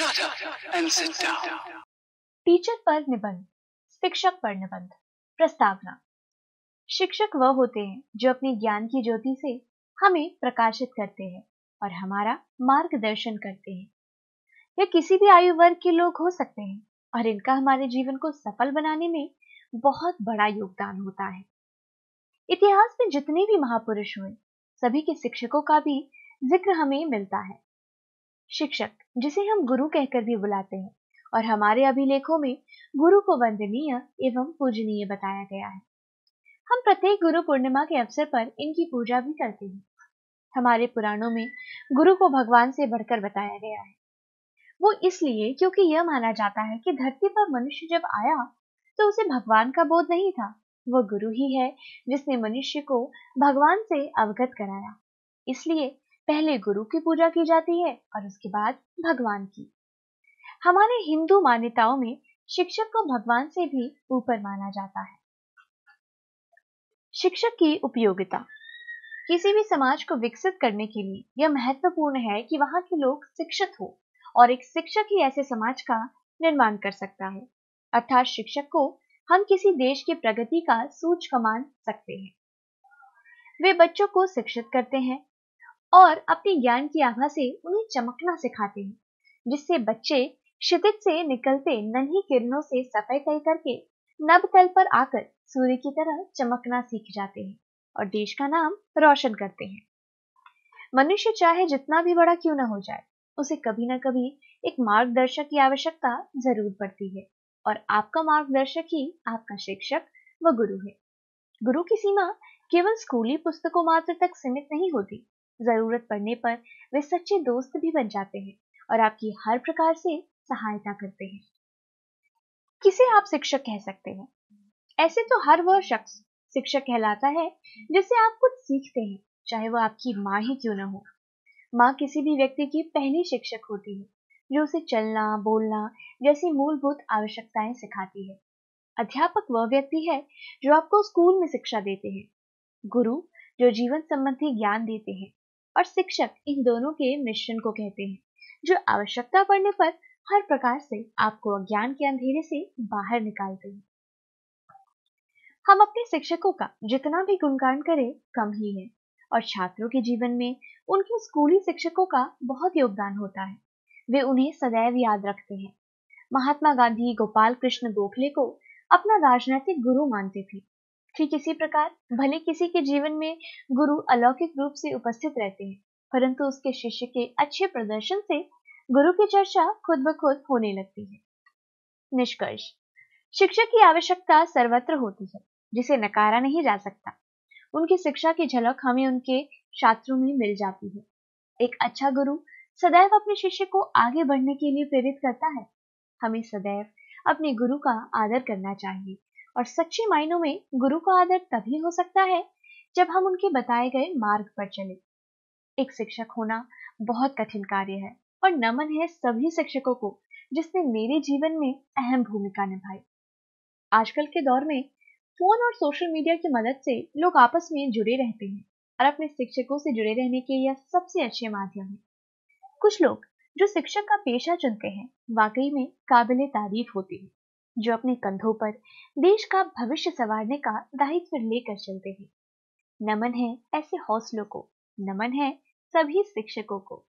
Shut up and sit down. Teacher पर निबंध शिक्षक पर निबंध प्रस्तावना शिक्षक वह होते हैं जो अपने ज्ञान की ज्योति से हमें प्रकाशित करते हैं और हमारा मार्गदर्शन करते हैं यह किसी भी आयु वर्ग के लोग हो सकते हैं और इनका हमारे जीवन को सफल बनाने में बहुत बड़ा योगदान होता है इतिहास में जितने भी महापुरुष हुए सभी के शिक्षकों का भी जिक्र हमें मिलता है शिक्षक जिसे हम गुरु कहकर भी बुलाते हैं और हमारे अभिलेखों में गुरु को वंदनीय एवं पूजनीय बताया गया है हम प्रत्येक गुरु पूर्णिमा के अवसर पर इनकी पूजा भी करते हैं हमारे पुराणों में गुरु को भगवान से बढ़कर बताया गया है वो इसलिए क्योंकि यह माना जाता है कि धरती पर मनुष्य जब आया तो उसे भगवान का बोध नहीं था वो गुरु ही है जिसने मनुष्य को भगवान से अवगत कराया इसलिए पहले गुरु की पूजा की जाती है और उसके बाद भगवान की हमारे हिंदू मान्यताओं में शिक्षक को भगवान से भी ऊपर माना जाता है शिक्षक की उपयोगिता किसी भी समाज को विकसित करने के लिए यह महत्वपूर्ण है कि वहां के लोग शिक्षित हो और एक शिक्षक ही ऐसे समाज का निर्माण कर सकता है अर्थात शिक्षक को हम किसी देश की प्रगति का सूचक मान सकते हैं वे बच्चों को शिक्षित करते हैं और अपने ज्ञान की आभा से उन्हें चमकना सिखाते हैं जिससे बच्चे क्षितिज से निकलते नन्ही किरणों से सफाई तय करके नब तल पर आकर सूर्य की तरह चमकना सीख जाते हैं और देश का नाम रोशन करते हैं मनुष्य चाहे जितना भी बड़ा क्यों ना हो जाए उसे कभी ना कभी एक मार्गदर्शक की आवश्यकता जरूर पड़ती है और आपका मार्गदर्शक ही आपका शिक्षक व गुरु है गुरु की सीमा केवल स्कूली पुस्तकों मात्र तक सीमित नहीं होती जरूरत पड़ने पर वे सच्चे दोस्त भी बन जाते हैं और आपकी हर प्रकार से सहायता करते हैं किसे आप शिक्षक कह सकते हैं ऐसे तो हर वह शख्स शिक्षक कहलाता है जिसे आप कुछ सीखते हैं चाहे वह आपकी माँ ही क्यों ना हो माँ किसी भी व्यक्ति की पहली शिक्षक होती है जो उसे चलना बोलना जैसी मूलभूत आवश्यकताएं सिखाती है अध्यापक वह व्यक्ति है जो आपको स्कूल में शिक्षा देते हैं गुरु जो जीवन संबंधी ज्ञान देते हैं और शिक्षक इन दोनों के मिश्रण को कहते हैं जो आवश्यकता पड़ने पर हर प्रकार से आपको अज्ञान के अंधेरे से बाहर निकालते हैं हम अपने शिक्षकों का जितना भी गुणगान करें कम ही है और छात्रों के जीवन में उनके स्कूली शिक्षकों का बहुत योगदान होता है वे उन्हें सदैव याद रखते हैं महात्मा गांधी गोपाल कृष्ण गोखले को अपना राजनैतिक गुरु मानते थे ठीक इसी प्रकार भले किसी के जीवन में गुरु अलौकिक रूप से उपस्थित रहते हैं परंतु उसके शिष्य के अच्छे प्रदर्शन से गुरु की चर्चा खुद ब खुद होने लगती है निष्कर्ष शिक्षक की आवश्यकता सर्वत्र होती है जिसे नकारा नहीं जा सकता उनकी शिक्षा की झलक हमें उनके छात्रों में मिल जाती है एक अच्छा गुरु सदैव अपने शिष्य को आगे बढ़ने के लिए प्रेरित करता है हमें सदैव अपने गुरु का आदर करना चाहिए और सच्चे मायनों में गुरु का आदर तभी हो सकता है जब हम उनके बताए गए मार्ग पर चले एक शिक्षक होना बहुत कठिन कार्य है और नमन है सभी शिक्षकों को जिसने मेरे जीवन में अहम भूमिका निभाई आजकल के दौर में फोन और सोशल मीडिया की मदद से लोग आपस में जुड़े रहते हैं और अपने शिक्षकों से जुड़े रहने के यह सबसे अच्छे माध्यम है कुछ लोग जो शिक्षक का पेशा चुनते हैं वाकई में काबिल तारीफ होती है जो अपने कंधों पर देश का भविष्य संवारने का दायित्व लेकर चलते हैं नमन है ऐसे हौसलों को नमन है सभी शिक्षकों को